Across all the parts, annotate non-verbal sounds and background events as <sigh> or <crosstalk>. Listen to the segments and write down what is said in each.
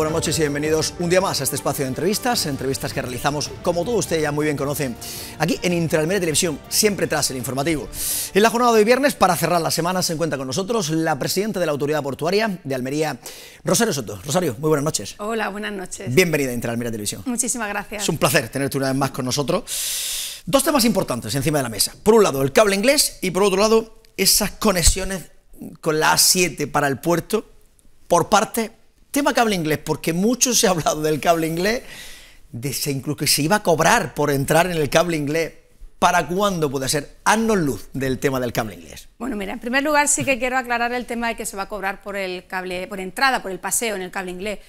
buenas noches y bienvenidos un día más a este espacio de entrevistas, entrevistas que realizamos, como todos ustedes ya muy bien conocen, aquí en Intralmedia Televisión, siempre tras el informativo. En la jornada de hoy viernes, para cerrar la semana, se encuentra con nosotros la presidenta de la Autoridad Portuaria de Almería, Rosario Soto. Rosario, muy buenas noches. Hola, buenas noches. Bienvenida a Intralmedia Televisión. Muchísimas gracias. Es un placer tenerte una vez más con nosotros. Dos temas importantes encima de la mesa. Por un lado, el cable inglés y por otro lado, esas conexiones con la A7 para el puerto por parte Tema cable inglés, porque mucho se ha hablado del cable inglés, de incluso que se iba a cobrar por entrar en el cable inglés. ¿Para cuándo puede ser? Haznos luz del tema del cable inglés. Bueno, mira, en primer lugar sí que quiero aclarar el tema de que se va a cobrar por el cable, por entrada, por el paseo en el cable inglés.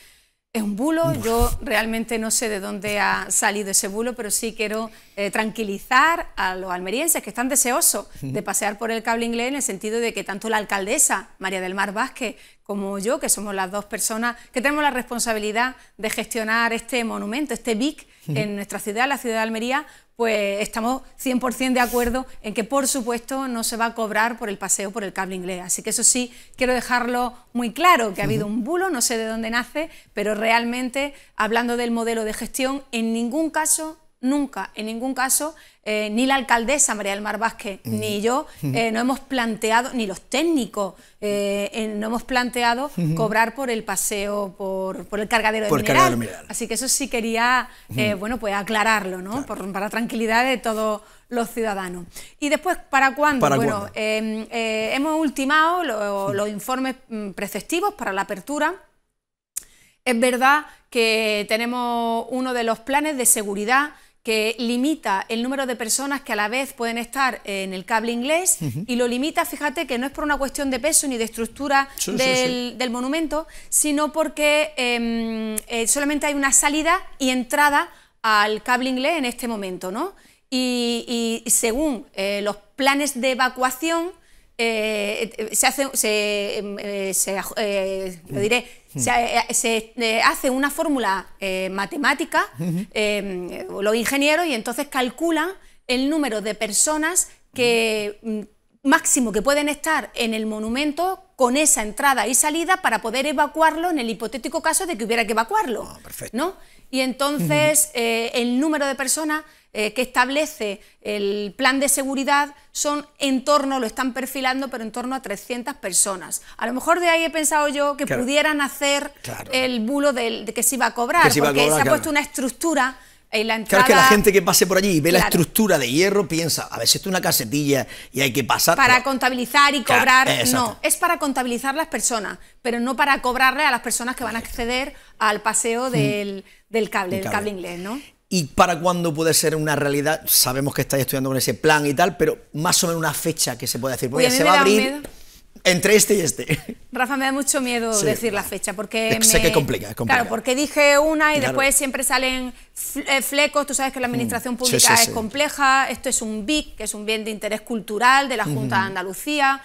Es un bulo, yo realmente no sé de dónde ha salido ese bulo, pero sí quiero eh, tranquilizar a los almerienses que están deseosos de pasear por el cable inglés en el sentido de que tanto la alcaldesa María del Mar Vázquez como yo, que somos las dos personas que tenemos la responsabilidad de gestionar este monumento, este BIC, en nuestra ciudad, la ciudad de Almería, pues estamos 100% de acuerdo en que, por supuesto, no se va a cobrar por el paseo por el cable inglés. Así que eso sí, quiero dejarlo muy claro, que ha habido un bulo, no sé de dónde nace, pero realmente, hablando del modelo de gestión, en ningún caso nunca, en ningún caso, eh, ni la alcaldesa María del Mar Vázquez, mm. ni yo, mm. eh, no hemos planteado, ni los técnicos, eh, no hemos planteado mm-hmm. cobrar por el paseo, por, el cargadero de mineral. Así que eso sí quería, mm-hmm. bueno, pues aclararlo, ¿no? para tranquilidad de todos los ciudadanos. ¿Y después para cuándo? bueno, em, hemos ultimado mm-hmm. los informes mm, preceptivos para la apertura. Es verdad que tenemos uno de los planes de seguridad que limita el número de personas que a la vez pueden estar en el cable inglés y lo limita, fíjate, que no es por una cuestión de peso ni de estructura del, monumento, sino porque em, eh, solamente hay una salida y entrada al cable inglés en este momento, ¿no? Y, según eh, los planes de evacuación, eh, se hace, se, em, se lo mm. diré, eh, eh, se, se, eh, hace una fórmula matemática, los ingenieros, y entonces calculan el número de personas que mm, máximo que pueden estar en el monumento con esa entrada y salida para poder evacuarlo en el hipotético caso de que hubiera que evacuarlo. Ah, ¿no? Y entonces eh, el número de personas eh, que establece el plan de seguridad son en torno, lo están perfilando, pero en torno a 300 personas. A lo mejor de ahí he pensado yo que pudieran hacer el bulo de, que se iba a cobrar, porque se ha puesto una estructura claro que la gente que pase por allí y ve la estructura de hierro piensa, a ver si esto es una casetilla y hay que pasar. Para contabilizar y cobrar, no, es para contabilizar las personas, pero no para cobrarle a las personas que van a acceder al paseo mm. del, cable, del cable inglés, ¿no? ¿Y para cuándo puede ser una realidad? Sabemos que estáis estudiando con ese plan y tal, pero más o menos una fecha que se puede decir. Porque se va a abrir. Entre este y este. Rafa, me da mucho miedo decir la fecha porque... Sé que complica, Claro, porque dije una y después siempre salen eh, flecos. Tú sabes que la mm. administración pública es compleja. Esto es un BIC, que es un bien de interés cultural de la Junta de Andalucía.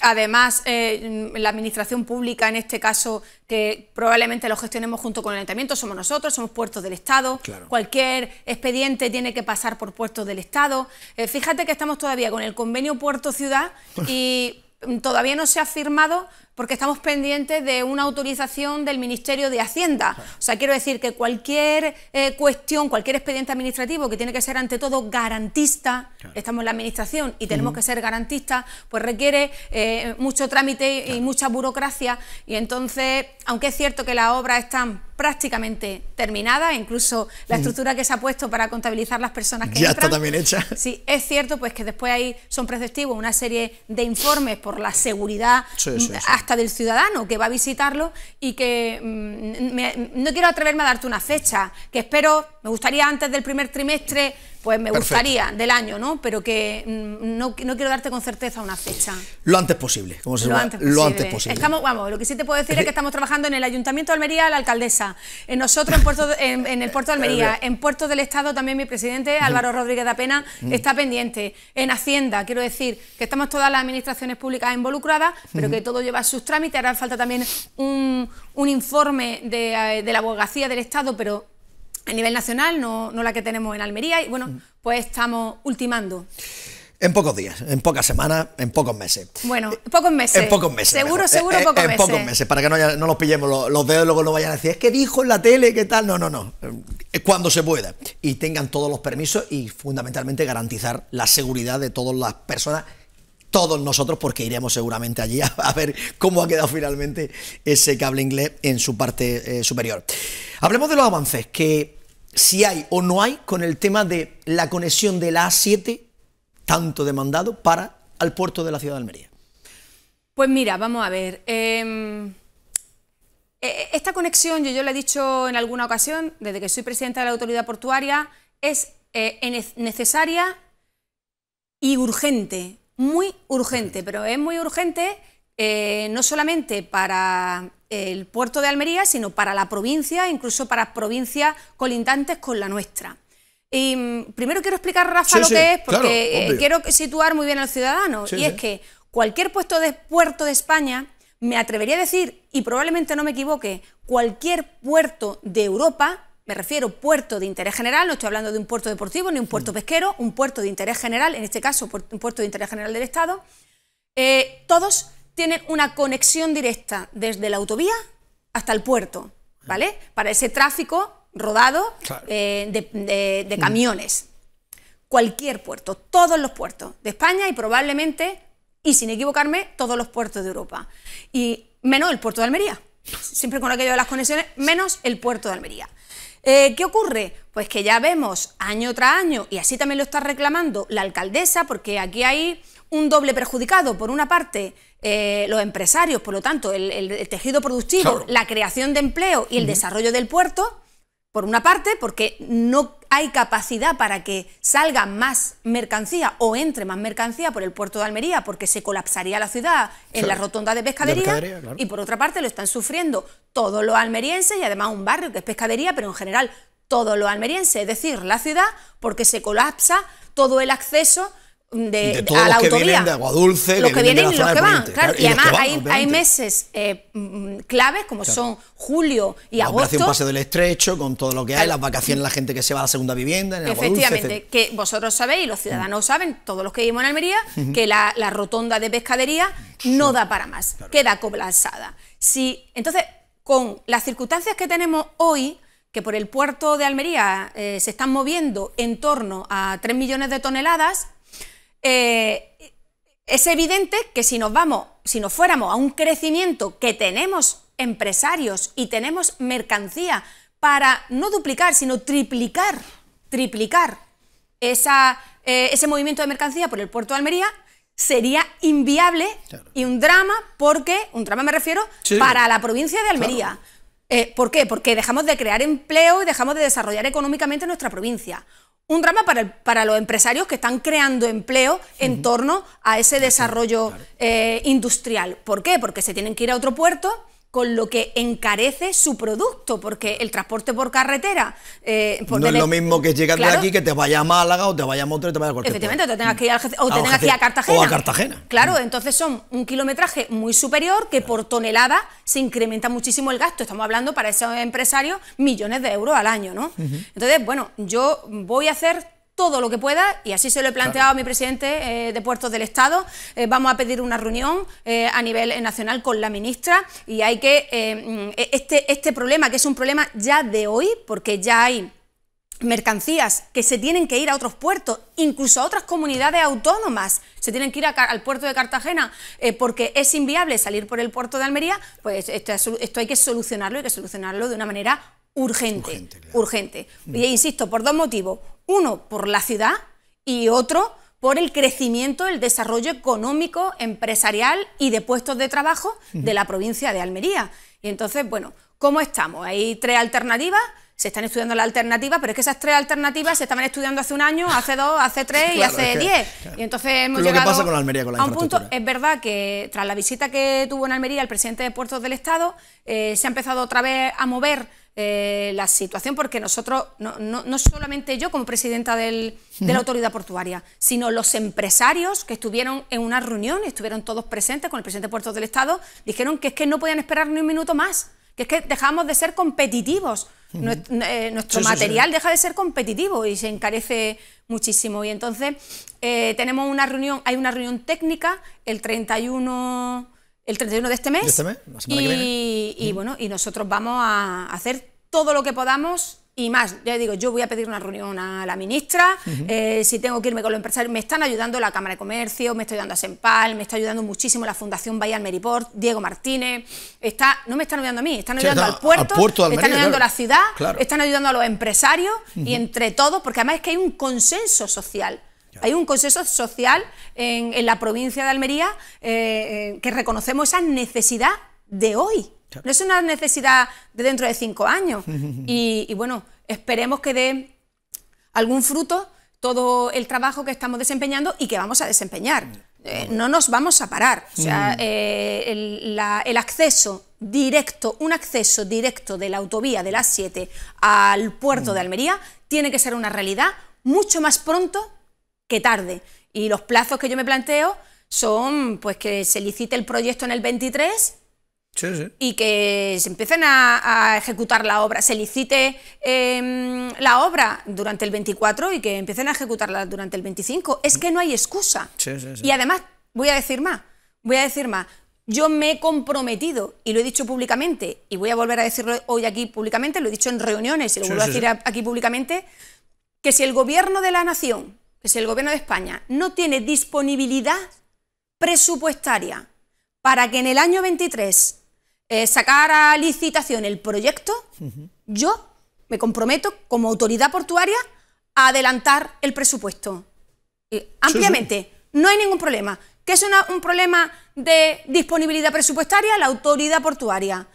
Además, eh, la administración pública, en este caso, que probablemente lo gestionemos junto con el ayuntamiento, somos nosotros, somos puertos del Estado. Cualquier expediente tiene que pasar por puertos del Estado. Eh, fíjate que estamos todavía con el convenio puerto-ciudad y <laughs> todavía no se ha firmado, porque estamos pendientes de una autorización del Ministerio de Hacienda. O sea, quiero decir que cualquier eh, cuestión, cualquier expediente administrativo que tiene que ser ante todo garantista, estamos en la Administración y tenemos que ser garantistas, pues requiere eh, mucho trámite y mucha burocracia. Y entonces, aunque es cierto que las obras están prácticamente terminadas, incluso la estructura que se ha puesto para contabilizar las personas que ya está también hecha. Sí, es cierto pues que después ahí son preceptivos una serie de informes por la seguridad sí, sí, sí del ciudadano que va a visitarlo y que mm, no quiero atreverme a darte una fecha, que espero, me gustaría antes del primer trimestre pues me gustaría del año, ¿no? Pero que mm, no, no, quiero darte con certeza una fecha. Lo antes posible, como se lo, Antes posible. lo antes posible. Estamos, vamos, lo que sí te puedo decir es que estamos trabajando en el Ayuntamiento de Almería, la alcaldesa, en nosotros en, Puerto, en, el Puerto de Almería, <laughs> en Puerto del Estado también mi presidente Álvaro Rodríguez de Apena mm. está pendiente, en Hacienda, quiero decir que estamos todas las administraciones públicas involucradas, pero que todo lleva sus trámites, hará falta también un, informe de, eh, de la abogacía del Estado, pero a nivel nacional, no, la que tenemos en Almería, y bueno, mm. pues estamos ultimando. En pocos días, en pocas semanas, en pocos meses. Bueno, pocos meses. En pocos meses. Seguro, eh, seguro, eh, en pocos meses. En pocos meses, para que no, nos pillemos los, dedos... dedos, luego no vayan a decir, es que dijo en la tele, qué tal. No, no, no. Eh, cuando se pueda. Y tengan todos los permisos y fundamentalmente garantizar la seguridad de todas las personas todos nosotros, porque iremos seguramente allí <laughs> a, ver cómo ha quedado finalmente ese cable inglés en su parte superior. Hablemos de los avances que si hay o no hay con el tema de la conexión de la A7, tanto demandado, para al puerto de la ciudad de Almería. Pues mira, vamos a ver. Em, e, e, esta conexión, yo, yo lo he dicho en alguna ocasión, desde que soy presidenta de la autoridad portuaria, es eh, necesaria y urgente, muy urgente, pero es muy urgente eh, no solamente para el puerto de Almería, sino para la provincia, incluso para provincias colindantes con la nuestra. Y mm, primero quiero explicar, Rafa, lo que es, porque eh, quiero situar muy bien al ciudadano. y es que cualquier puesto de puerto de España, me atrevería a decir, y probablemente no me equivoque, cualquier puerto de Europa, me refiero puerto de interés general, no estoy hablando de un puerto deportivo ni un puerto mm. pesquero, un puerto de interés general, en este caso un puerto de interés general del Estado, eh, todos tienen una conexión directa desde la autovía hasta el puerto, ¿vale? Para ese tráfico rodado eh, de, camiones. Cualquier puerto, todos los puertos de España y probablemente, y sin equivocarme, todos los puertos de Europa. Y menos el puerto de Almería. Siempre con aquello de las conexiones, menos el puerto de Almería. Eh, ¿Qué ocurre? Pues que ya vemos año tras año, y así también lo está reclamando la alcaldesa, porque aquí hay un doble perjudicado. Por una parte, eh, los empresarios, por lo tanto, el, tejido productivo, la creación de empleo y el desarrollo del puerto, por una parte, porque no hay capacidad para que salga más mercancía o entre más mercancía por el puerto de Almería, porque se colapsaría la ciudad en la rotonda de pescadería. Y por otra parte, lo están sufriendo todos los almerienses y además un barrio que es pescadería, pero en general todos los almerienses, es decir, la ciudad, porque se colapsa todo el acceso de, todos los que de Agua Dulce, los que, vienen, y los van, además hay, meses eh, mm, claves como son julio y la agosto. Operación Paseo del Estrecho, con todo lo que hay, las vacaciones, la gente que se va a la segunda vivienda, en Efectivamente, que vosotros sabéis, los ciudadanos saben, todos los que vivimos en Almería, que la, rotonda de pescadería no da para más, queda colapsada. Si, entonces, con las circunstancias que tenemos hoy, que por el puerto de Almería eh, se están moviendo en torno a 3 millones de toneladas, eh, es evidente que si nos vamos, si fuéramos a un crecimiento que tenemos empresarios y tenemos mercancía para no duplicar, sino triplicar, triplicar eh, ese movimiento de mercancía por el puerto de Almería, sería inviable y un drama, porque, un drama me refiero, para la provincia de Almería. Eh, ¿Por qué? Porque dejamos de crear empleo y dejamos de desarrollar económicamente nuestra provincia un drama para, para los empresarios que están creando empleo en torno a ese desarrollo eh, industrial. ¿Por qué? Porque se tienen que ir a otro puerto con lo que encarece su producto, porque el transporte por carretera... Eh, no es lo mismo que llegar de aquí que te vaya a Málaga o te vayas a Montreux... te vaya a cualquier Efectivamente, te tengas que ir al, o te tengas que ir a Cartagena. O a Cartagena. Claro, entonces son un kilometraje muy superior que por tonelada se incrementa muchísimo el gasto. Estamos hablando para esos empresarios millones de euros al año, ¿no? Entonces, bueno, yo voy a hacer todo lo que pueda y así se lo he planteado a mi presidente eh, de Puertos del Estado. Eh, vamos a pedir una reunión eh, a nivel nacional con la ministra y hay que mm, e-, este, este problema, que es un problema ya de hoy, porque ya hay mercancías que se tienen que ir a otros puertos, incluso a otras comunidades autónomas, se tienen que ir al puerto de Cartagena porque es inviable salir por el puerto de Almería, pues esto, esto, hay que solucionarlo, hay que solucionarlo de una manera urgente. Urgente. Mm. Y insisto, por dos motivos. Uno, por la ciudad y otro, por el crecimiento, el desarrollo económico, empresarial y de puestos de trabajo de la provincia de Almería. Y entonces, bueno, ¿cómo estamos? Hay tres alternativas. Se están estudiando las alternativas, pero es que esas tres alternativas se estaban estudiando hace un año, hace dos, hace tres y hace diez. Y entonces hemos llegado pasa con Almería, con a un punto. Es verdad que tras la visita que tuvo en Almería el presidente de Puertos del Estado, eh, se ha empezado otra vez a mover eh, la situación, porque nosotros, no, solamente yo como presidenta de la autoridad portuaria, sino los empresarios que estuvieron en una reunión, estuvieron todos presentes con el presidente de Puertos del Estado, dijeron que es que no podían esperar ni un minuto más, que es que dejamos de ser competitivos. Eh, nuestro material deja de ser competitivo y se encarece muchísimo. Y entonces eh, tenemos una reunión, hay una reunión técnica el 31 el 31 de este mes. ¿De este mes? y, bueno, y nosotros vamos a hacer todo lo que podamos y más, ya digo, yo voy a pedir una reunión a la ministra, eh, si tengo que irme con los empresarios, me están ayudando la Cámara de Comercio, me está ayudando a Sempal, me está ayudando muchísimo la Fundación Bahía Meriport Diego Martínez, está, no me están ayudando a mí, están ayudando al puerto, están ayudando a la ciudad, están ayudando a los empresarios y entre todos, porque además es que hay un consenso social. Hay un consenso social en, la provincia de Almería eh, eh, que reconocemos esa necesidad de hoy. No es una necesidad de dentro de cinco años. <laughs> Y, bueno, esperemos que dé algún fruto todo el trabajo que estamos desempeñando y que vamos a desempeñar. Eh, no nos vamos a parar. O sea, mm. el, el, acceso directo, un acceso directo de la autovía de las 7 al puerto mm. de Almería tiene que ser una realidad mucho más pronto que tarde. Y los plazos que yo me planteo son pues que se licite el proyecto en el 23 y que se empiecen a, ejecutar la obra, se licite em, la obra durante el 24 y que empiecen a ejecutarla durante el 25. Es que no hay excusa. y además, voy a decir más, voy a decir más. Yo me he comprometido, y lo he dicho públicamente, y voy a volver a decirlo hoy aquí públicamente, lo he dicho en reuniones y lo vuelvo a decir aquí públicamente, que si el gobierno de la nación que pues si el Gobierno de España no tiene disponibilidad presupuestaria para que en el año 23 eh, sacara a licitación el proyecto, yo me comprometo como autoridad portuaria a adelantar el presupuesto. Eh, ampliamente, no hay ningún problema. ¿Qué es un problema de disponibilidad presupuestaria? La autoridad portuaria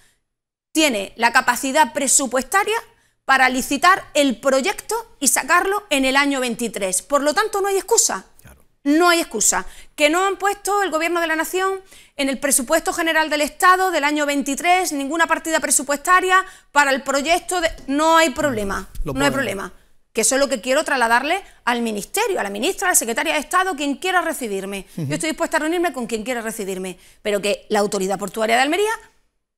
tiene la capacidad presupuestaria para licitar el proyecto y sacarlo en el año 23. Por lo tanto, no hay excusa. No hay excusa. Que no han puesto el Gobierno de la Nación en el presupuesto general del Estado del año 23 ninguna partida presupuestaria para el proyecto No hay problema. no hay problema. Que eso es lo que quiero trasladarle al Ministerio, a la ministra, a la secretaria de Estado, quien quiera recibirme. <laughs> Yo estoy dispuesta a reunirme con quien quiera recibirme. Pero que la Autoridad Portuaria de Almería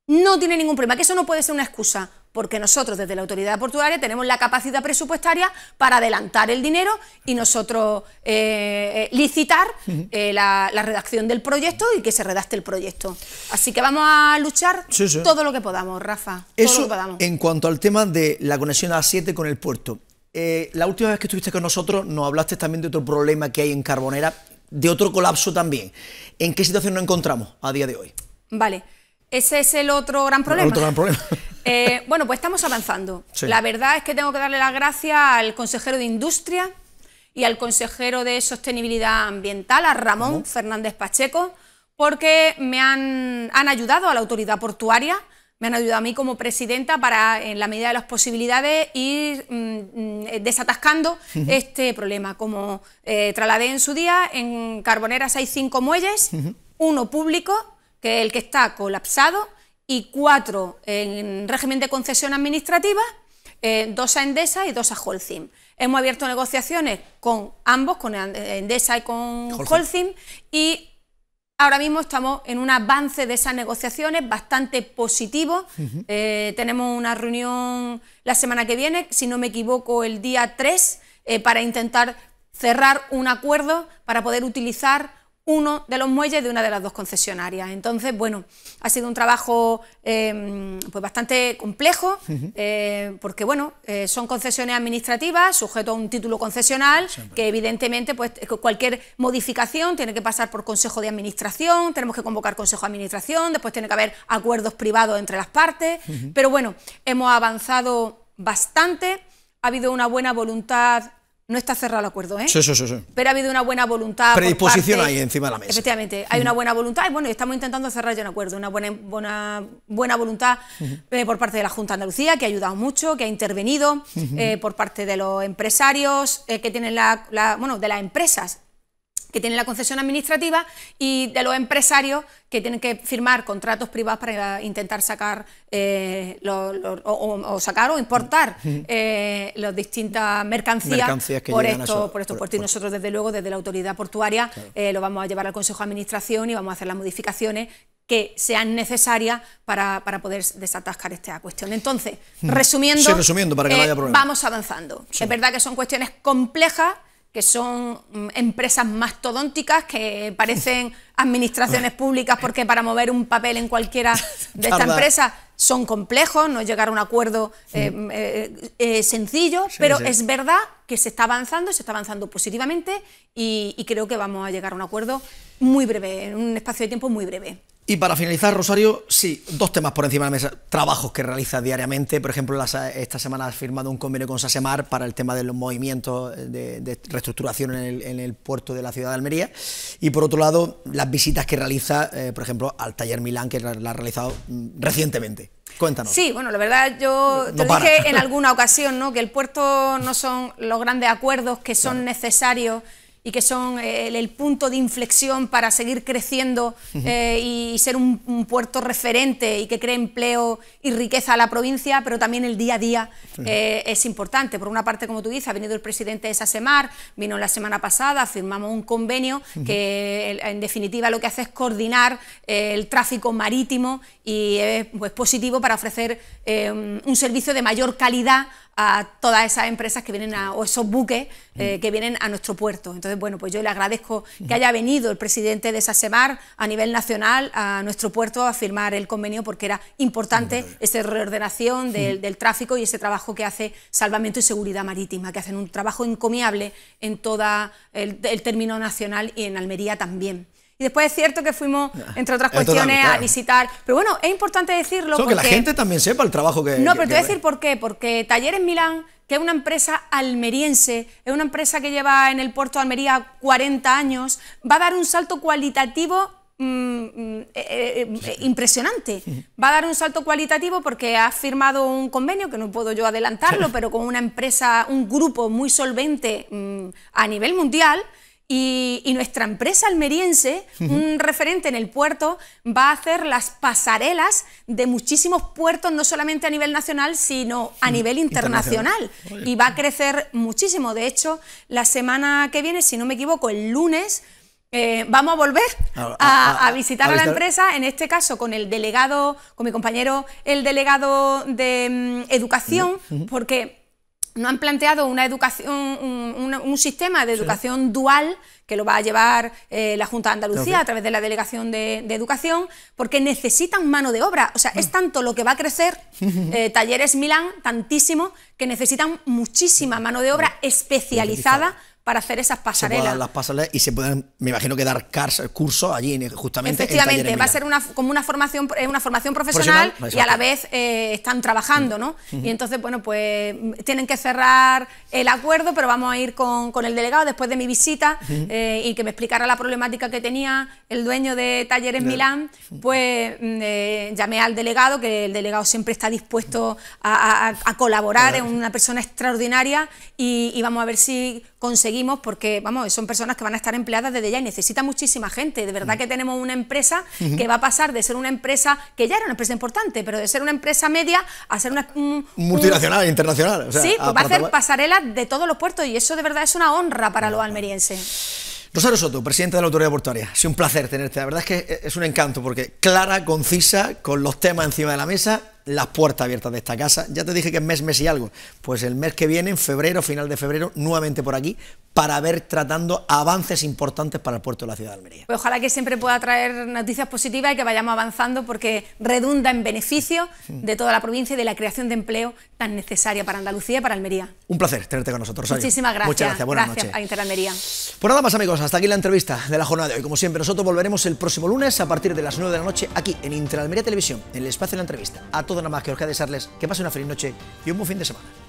no tiene ningún problema, que eso no puede ser una excusa, porque nosotros desde la autoridad portuaria tenemos la capacidad presupuestaria para adelantar el dinero y nosotros eh, eh, licitar eh, la, redacción del proyecto y que se redacte el proyecto. Así que vamos a luchar todo lo que podamos, Rafa. Eso, lo podamos. en cuanto al tema de la conexión A7 con el puerto. la última vez que estuviste con nosotros nos hablaste también de otro problema que hay en Carbonera, de otro colapso también. ¿En qué situación nos encontramos a día de hoy? Vale. Ese es el otro gran problema. <laughs> Eh, bueno, pues estamos avanzando. La verdad es que tengo que darle las gracias al consejero de Industria y al consejero de Sostenibilidad Ambiental, a Ramón Fernández Pacheco, porque me han, ayudado a la autoridad portuaria, me han ayudado a mí como presidenta para, en la medida de las posibilidades, ir mm, mm, desatascando este problema. Como eh, trasladé en su día, en Carboneras hay cinco muelles, uno público que el que está colapsado, y cuatro en régimen de concesión administrativa, eh, dos a Endesa y dos a Holcim. Hemos abierto negociaciones con ambos, con Endesa y con Holcim, y Ahora mismo estamos en un avance de esas negociaciones bastante positivo. Eh, tenemos una reunión la semana que viene, si no me equivoco, el día 3, eh, para intentar cerrar un acuerdo para poder utilizar uno de los muelles de una de las dos concesionarias. Entonces, bueno, ha sido un trabajo eh, pues bastante complejo, eh, porque bueno, eh, son concesiones administrativas, sujeto a un título concesional, que evidentemente pues, cualquier modificación tiene que pasar por consejo de administración, tenemos que convocar consejo de administración, después tiene que haber acuerdos privados entre las partes, pero bueno, hemos avanzado bastante, ha habido una buena voluntad no está cerrado el acuerdo, ¿eh? Sí, sí, sí. sí. Pero ha habido una buena voluntad. Predisposición ahí encima de la mesa. Efectivamente, hay una buena voluntad y bueno, estamos intentando cerrar ya un acuerdo, una buena, buena, buena voluntad eh, por parte de la Junta de Andalucía, que ha ayudado mucho, que ha intervenido, eh, por parte de los empresarios, eh, que tienen la, bueno, de las empresas que tiene la concesión administrativa y de los empresarios que tienen que firmar contratos privados para intentar sacar eh, o, sacar o importar eh, las distintas mercancías, por, esto, por estos puertos. Y nosotros, desde luego, desde la autoridad portuaria, eh, lo vamos a llevar al Consejo de Administración y vamos a hacer las modificaciones que sean necesarias para, poder desatascar esta cuestión. Entonces, resumiendo, eh, vamos avanzando. Es verdad que son cuestiones complejas que son mm, empresas mastodónticas que parecen <laughs> administraciones públicas porque para mover un papel en cualquiera <laughs> de estas empresas son complejos, no llegar a un acuerdo eh, eh, eh, sencillo, pero es verdad que se está avanzando, se está avanzando positivamente y creo que vamos a llegar a un acuerdo muy breve, en un espacio de tiempo muy breve. Y para finalizar, Rosario, sí, dos temas por encima de la mesa. Trabajos que realiza diariamente. Por ejemplo, eh, esta semana ha firmado un convenio con Sasemar para el tema de los movimientos eh, de, reestructuración en el, puerto de la ciudad de Almería. Y por otro lado, las visitas que realiza, eh, por ejemplo, al taller Milán, que la, ha realizado mm, recientemente. Cuéntanos. Sí, bueno, la verdad yo te dije en <laughs> alguna ocasión, ¿no? Que el puerto no son los grandes acuerdos que son necesarios y que son eh, el, punto de inflexión para seguir creciendo eh, y, ser un, puerto referente y que cree empleo y riqueza a la provincia, pero también el día a día eh, es importante. Por una parte, como tú dices, ha venido el presidente de SASEMAR, vino la semana pasada, firmamos un convenio que en definitiva lo que hace es coordinar el tráfico marítimo y es pues, positivo para ofrecer un servicio de mayor calidad a todas esas empresas que vienen a, o esos buques eh, mm. que vienen a nuestro puerto. Entonces, bueno, pues yo le agradezco que haya venido el presidente de SASEMAR a nivel nacional a nuestro puerto a firmar el convenio porque era importante esa reordenación del, tráfico y ese trabajo que hace Salvamento y Seguridad Marítima, que hacen un trabajo encomiable en todo el término nacional y en Almería también. Y después es cierto que fuimos, ah, entre otras cuestiones, a visitar. Pero bueno, es importante decirlo. porque... que la gente también sepa el trabajo que. No, pero te voy a decir por qué. Porque Taller Talleres Milán, que es una empresa almeriense, es una empresa que lleva en el puerto de Almería 40 años, va a dar un salto cualitativo mm, mm, eh, eh, eh, impresionante. Va a dar un salto cualitativo porque ha firmado un convenio, que no puedo yo adelantarlo, pero con una empresa, un grupo muy solvente mm, a nivel mundial y, nuestra empresa almeriense, un referente en el puerto, va a hacer las pasarelas de muchísimos puertos, no solamente a nivel nacional, sino a nivel internacional. Y va a crecer muchísimo. De hecho, la semana que viene, si no me equivoco, el lunes... Eh, vamos a volver a, visitar a, la empresa, en este caso con el delegado, con mi compañero, el delegado de mm, educación, porque no han planteado una educación, un, sistema de educación dual que lo va a llevar eh, la Junta de Andalucía a través de la Delegación de, Educación, porque necesitan mano de obra. O sea, es mm. tanto lo que va a crecer <laughs> eh, Talleres Milán, tantísimo, que necesitan muchísima mano de obra especializada para hacer esas pasarelas. y se pueden, me imagino que dar cursos allí, justamente. Efectivamente, va a ser una, como una formación, una formación profesional, y a la vez eh, están trabajando, mm. ¿no? Mm-hmm. Y entonces, bueno, pues tienen que cerrar el acuerdo, pero vamos a ir con, el delegado después de mi visita mm-hmm. eh, y que me explicara la problemática que tenía el dueño de Talleres Milán, mm-hmm. pues mm, eh, llamé al delegado, que el delegado siempre está dispuesto a, colaborar, es una persona extraordinaria y, y vamos a ver si conseguimos porque, vamos, son personas que van a estar empleadas desde ya y necesita muchísima gente. De verdad mm. que tenemos una empresa que va a pasar de ser una empresa, que ya era una empresa importante, pero de ser una empresa media a ser una... Multinacional, internacional. sí, pues va a hacer pasarelas de todos los puertos y eso de verdad es una honra para los almerienses. Rosario Soto, presidente de la Autoridad Portuaria, es un placer tenerte. La verdad es que es un encanto porque clara, concisa, con los temas encima de la mesa las puertas abiertas de esta casa. Ya te dije que es mes, mes y algo. Pues el mes que viene, en febrero, final de febrero, nuevamente por aquí, para ver tratando avances importantes para el puerto de la ciudad de Almería. Pues ojalá que siempre pueda traer noticias positivas y que vayamos avanzando porque redunda en beneficio de toda la provincia y de la creación de empleo tan necesaria para Andalucía y para Almería. Un placer tenerte con nosotros. Muchísimas gracias. Muchas gracias. Buenas noches. a Interalmería. Pues nada más amigos, hasta aquí la entrevista de la jornada de hoy. Como siempre, nosotros volveremos el próximo lunes a partir de las 9 de la noche aquí en Interalmería Televisión, en el espacio de la entrevista. A nada más que os de desearles que pasen una feliz noche y un buen fin de semana.